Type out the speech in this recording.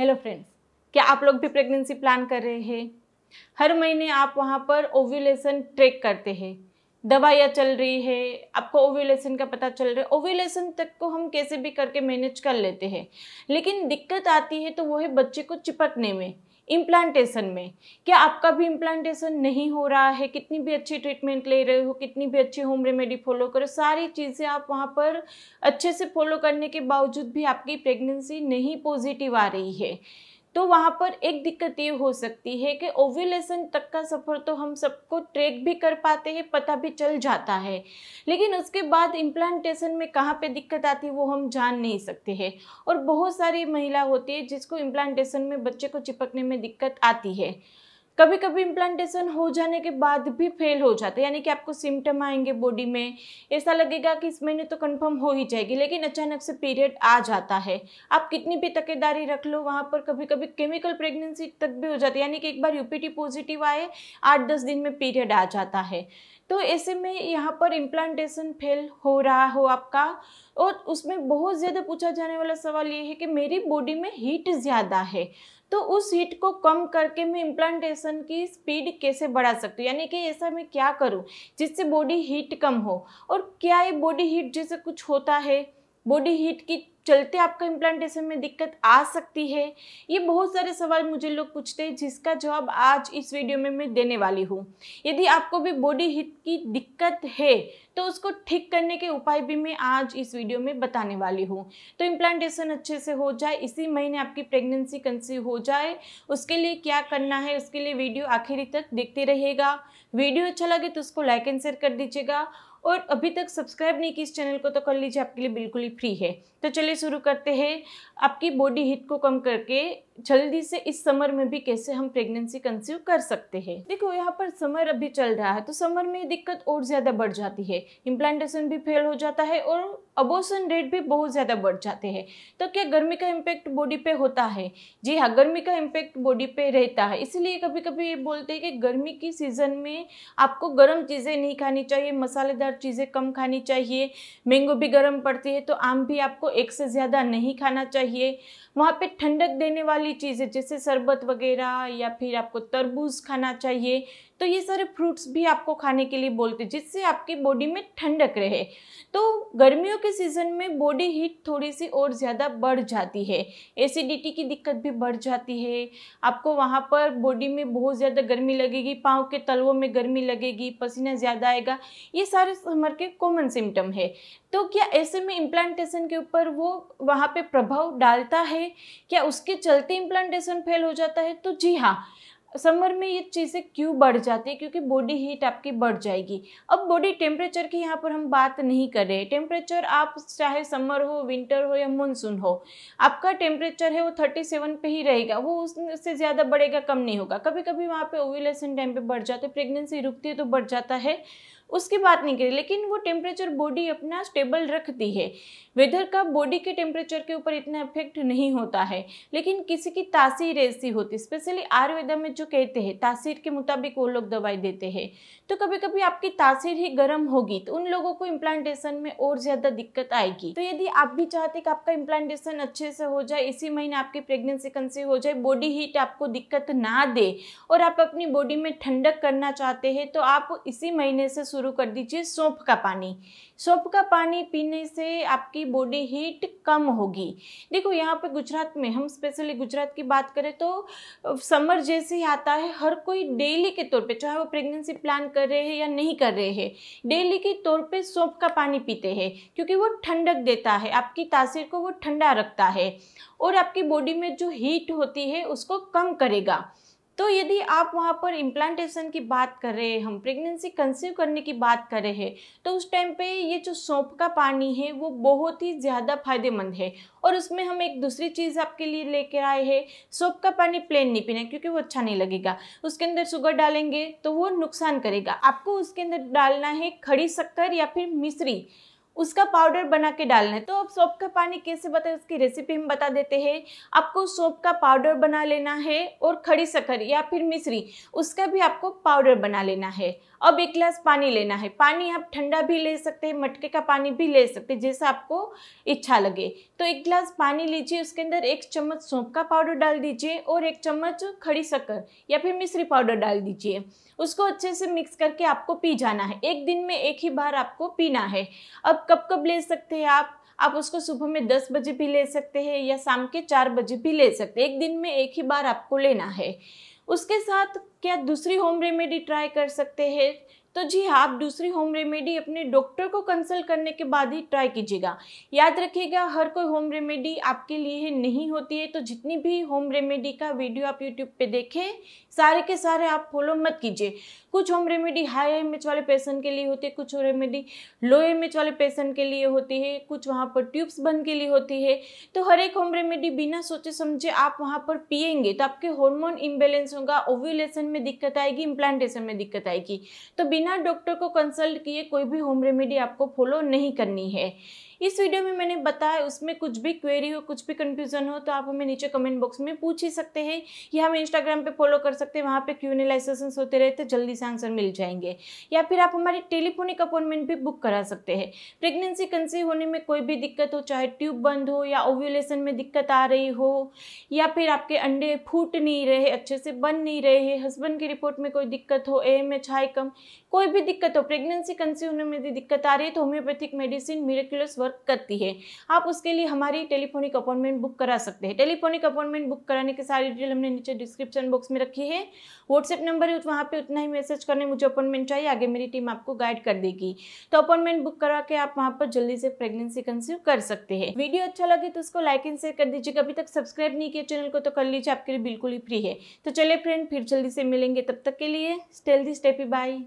hello friends क्या आप लोग भी प्रेगनेंसी प्लान कर रहे हैं हर महीने आप वहाँ पर ओव्यूलेशन ट्रैक करते हैं दवाइयाँ चल रही है आपको ओव्यूलेशन का पता चल रहा है ओव्यूलेशन तक को हम कैसे भी करके मैनेज कर लेते हैं लेकिन दिक्कत आती है तो वो है बच्चे को चिपकने में इम्प्लांटेशन में क्या आपका भी इम्प्लांटेशन नहीं हो रहा है कितनी भी अच्छी ट्रीटमेंट ले रहे हो कितनी भी अच्छी होम रेमेडी फॉलो करो सारी चीज़ें आप वहाँ पर अच्छे से फॉलो करने के बावजूद भी आपकी प्रेगनेंसी नहीं पॉजिटिव आ रही है तो वहाँ पर एक दिक्कत ये हो सकती है कि ओव्यूलेशन तक का सफ़र तो हम सबको ट्रैक भी कर पाते हैं पता भी चल जाता है लेकिन उसके बाद इम्प्लांटेशन में कहाँ पे दिक्कत आती है वो हम जान नहीं सकते हैं और बहुत सारी महिला होती है जिसको इम्प्लांटेशन में बच्चे को चिपकने में दिक्कत आती है कभी कभी इम्प्लांटेशन हो जाने के बाद भी फेल हो जाता है यानी कि आपको सिम्टम आएंगे बॉडी में ऐसा लगेगा कि इस महीने तो कन्फर्म हो ही जाएगी लेकिन अचानक से पीरियड आ जाता है आप कितनी भी तकेदारी रख लो वहाँ पर कभी कभी केमिकल प्रेगनेंसी तक भी हो जाती है यानी कि एक बार यूपीटी पॉजिटिव आए आठ दस दिन में पीरियड आ जाता है तो ऐसे में यहाँ पर इम्प्लांटेशन फेल हो रहा हो आपका और उसमें बहुत ज़्यादा पूछा जाने वाला सवाल ये है कि मेरी बॉडी में हीट ज़्यादा है तो उस हीट को कम करके मैं इम्प्लांटेशन की स्पीड कैसे बढ़ा सकती हूँ यानी कि ऐसा मैं क्या करूँ जिससे बॉडी हीट कम हो और क्या ये बॉडी हीट जैसे कुछ होता है बॉडी हीट की चलते आपका इम्प्लांटेशन में दिक्कत आ सकती है ये बहुत सारे सवाल मुझे लोग पूछते हैं जिसका जवाब आज इस वीडियो में मैं देने वाली हूँ यदि आपको भी बॉडी हीट की दिक्कत है तो उसको ठीक करने के उपाय भी मैं आज इस वीडियो में बताने वाली हूँ तो इम्प्लांटेशन अच्छे से हो जाए इसी महीने आपकी प्रेगनेंसी कंसीव हो जाए उसके लिए क्या करना है उसके लिए वीडियो आखिरी तक देखते रहिएगा वीडियो अच्छा लगे तो उसको लाइक एंड शेयर कर दीजिएगा और अभी तक सब्सक्राइब नहीं की इस चैनल को तो कर लीजिए आपके लिए बिल्कुल ही फ्री है तो चलिए शुरू करते हैं आपकी बॉडी हीट को कम करके जल्दी से इस समर में भी कैसे हम प्रेगनेंसी कंसीव कर सकते हैं देखो यहाँ पर समर अभी चल रहा है तो समर में दिक्कत और ज़्यादा बढ़ जाती है इम्प्लांटेशन भी फेल हो जाता है और अबोसन रेट भी बहुत ज़्यादा बढ़ जाते हैं तो क्या गर्मी का इम्पेक्ट बॉडी पे होता है जी हाँ गर्मी का इम्पेक्ट बॉडी पे रहता है इसलिए कभी कभी ये बोलते हैं कि गर्मी की सीज़न में आपको गर्म चीज़ें नहीं खानी चाहिए मसालेदार चीज़ें कम खानी चाहिए मैंगो भी गर्म पड़ती है तो आम भी आपको एक से ज़्यादा नहीं खाना चाहिए वहाँ पर ठंडक देने वाली चीज़ें जैसे शरबत वगैरह या फिर आपको तरबूज खाना चाहिए तो ये सारे फ्रूट्स भी आपको खाने के लिए बोलते जिससे आपकी बॉडी में ठंडक रहे तो गर्मियों के सीज़न में बॉडी हीट थोड़ी सी और ज़्यादा बढ़ जाती है एसिडिटी की दिक्कत भी बढ़ जाती है आपको वहाँ पर बॉडी में बहुत ज़्यादा गर्मी लगेगी पाँव के तलवों में गर्मी लगेगी पसीना ज़्यादा आएगा ये सारे समर के कॉमन सिम्टम है तो क्या ऐसे में इम्प्लांटेशन के ऊपर वो वहाँ पे प्रभाव डालता है क्या उसके चलते इम्प्लांटेशन फेल हो जाता है तो जी हाँ समर में ये चीज़ें क्यों बढ़ जाती है क्योंकि बॉडी हीट आपकी बढ़ जाएगी अब बॉडी टेम्परेचर की यहाँ पर हम बात नहीं कर रहे हैं टेम्परेचर आप चाहे समर हो विंटर हो या मानसून हो आपका टेम्परेचर है वो थर्टी सेवन पे ही रहेगा वो उससे ज़्यादा बढ़ेगा कम नहीं होगा कभी कभी वहाँ पे ओविलेशन टाइम पे बढ़ जाते प्रेगनेंसी रुकती है तो बढ़ जाता है उसकी बात नहीं करी लेकिन वो टेम्परेचर बॉडी अपना स्टेबल रखती है वेदर का बॉडी के टेम्परेचर के ऊपर इतना इफेक्ट नहीं होता है लेकिन किसी की तासीर ऐसी होती स्पेशली आयुर्वेदा में जो कहते हैं तासीर के मुताबिक वो लोग दवाई देते हैं तो कभी कभी आपकी तासीर ही गर्म होगी तो उन लोगों को इम्प्लांटेशन में और ज़्यादा दिक्कत आएगी तो यदि आप भी चाहते कि आपका इम्प्लांटेशन अच्छे से हो जाए इसी महीने आपकी प्रेगनेंसी कंसीव हो जाए बॉडी हीट आपको दिक्कत ना दे और आप अपनी बॉडी में ठंडक करना चाहते हैं तो आप इसी महीने से शुरू कर दीजिए सौंफ का पानी सौंफ का पानी पीने से आपकी बॉडी हीट कम होगी देखो यहाँ पे गुजरात में हम स्पेशली गुजरात की बात करें तो समर जैसे ही आता है हर कोई डेली के तौर पे चाहे वो प्रेगनेंसी प्लान कर रहे हैं या नहीं कर रहे हैं डेली के तौर पे सौंफ का पानी पीते हैं क्योंकि वो ठंडक देता है आपकी तासीर को वो ठंडा रखता है और आपकी बॉडी में जो हीट होती है उसको कम करेगा तो यदि आप वहाँ पर इम्प्लांटेशन की बात कर रहे हैं हम प्रेगनेंसी कंसीव करने की बात कर रहे हैं तो उस टाइम पे ये जो सौंप का पानी है वो बहुत ही ज़्यादा फायदेमंद है और उसमें हम एक दूसरी चीज़ आपके लिए लेकर आए हैं सौंप का पानी प्लेन नहीं पीना क्योंकि वो अच्छा नहीं लगेगा उसके अंदर शुगर डालेंगे तो वो नुकसान करेगा आपको उसके अंदर डालना है खड़ी शक्कर या फिर मिश्री उसका पाउडर बना के डालना है तो अब सोप का पानी कैसे बताए उसकी रेसिपी हम बता देते हैं आपको सोप का पाउडर बना लेना है और खड़ी शक्कर या फिर मिश्री उसका भी आपको पाउडर बना लेना है अब एक गिलास पानी लेना है पानी आप ठंडा भी ले सकते हैं मटके का पानी भी ले सकते हैं जैसा आपको इच्छा लगे तो एक गिलास पानी लीजिए उसके अंदर एक चम्मच सौंप का पाउडर डाल दीजिए और एक चम्मच खड़ी शक्कर या फिर मिश्री पाउडर डाल दीजिए उसको अच्छे से मिक्स करके आपको पी जाना है एक दिन में एक ही बार आपको पीना है अब कब कब ले सकते हैं आप आप उसको सुबह में दस बजे भी ले सकते हैं या शाम के चार बजे भी ले सकते हैं एक दिन में एक ही बार आपको लेना है उसके साथ क्या दूसरी होम रेमेडी ट्राई कर सकते हैं तो जी हाँ आप दूसरी होम रेमेडी अपने डॉक्टर को कंसल्ट करने के बाद ही ट्राई कीजिएगा याद रखिएगा हर कोई होम रेमेडी आपके लिए नहीं होती है तो जितनी भी होम रेमेडी का वीडियो आप यूट्यूब पे देखें सारे के सारे आप फॉलो मत कीजिए कुछ होम रेमेडी हाई एम वाले पेशेंट के लिए होती है कुछ होम रेमेडी लो एम वाले पेशेंट के लिए होती है कुछ वहाँ पर ट्यूब्स बंद के लिए होती है तो हर एक होम रेमेडी बिना सोचे समझे आप वहाँ पर पियेंगे तो आपके हॉर्मोन इम्बेलेंस होगा ओव्यूलेशन में दिक्कत आएगी इम्प्लांटेशन में दिक्कत आएगी तो बिना डॉक्टर को कंसल्ट किए कोई भी होम रेमेडी आपको फॉलो नहीं करनी है इस वीडियो में मैंने बताया उसमें कुछ भी क्वेरी हो कुछ भी कन्फ्यूज़न हो तो आप हमें नीचे कमेंट बॉक्स में पूछ ही सकते हैं या हम इंस्टाग्राम पर फॉलो कर सकते हैं वहाँ पर क्यू एन लाइसेंस होते रहते जल्दी से आंसर मिल जाएंगे या फिर आप हमारी टेलीफोनिक अपॉइंटमेंट भी बुक करा सकते हैं प्रेगनेंसी कंसीव होने में कोई भी दिक्कत हो चाहे ट्यूब बंद हो या ओव्यूलेशन में दिक्कत आ रही हो या फिर आपके अंडे फूट नहीं रहे अच्छे से बन नहीं रहे हैं हस्बैंड की रिपोर्ट में कोई दिक्कत हो ए एम एच हाई कम कोई भी दिक्कत हो प्रेगनेंसी कंसीव होने में दिक्कत आ रही है तो homeopathic medicine miraculous work work करती है आप उसके लिए हमारी टेलीफोनिक अपॉइंटमेंट बुक करा सकते हैं टेलीफोनिक अपॉइंटमेंट बुक कराने की सारी डिटेल हमने नीचे डिस्क्रिप्शन बॉक्स में रखी है व्हाट्सएप नंबर है वहाँ पर उतना ही मैसेज करने मुझे अपॉइंटमेंट चाहिए आगे मेरी टीम आपको गाइड कर देगी तो अपॉइंटमेंट बुक करा के आप वहाँ पर जल्दी से प्रेगनेंसी कंसीव कर सकते हैं वीडियो अच्छा लगे तो उसको लाइक एंड शेयर कर दीजिएगा अभी तक सब्सक्राइब नहीं किया चैनल को तो कर लीजिए आपके लिए बिल्कुल ही फ्री है तो चले फ्रेंड फिर जल्दी से मिलेंगे तब तक के लिए स्टेल दी स्टेपी बाय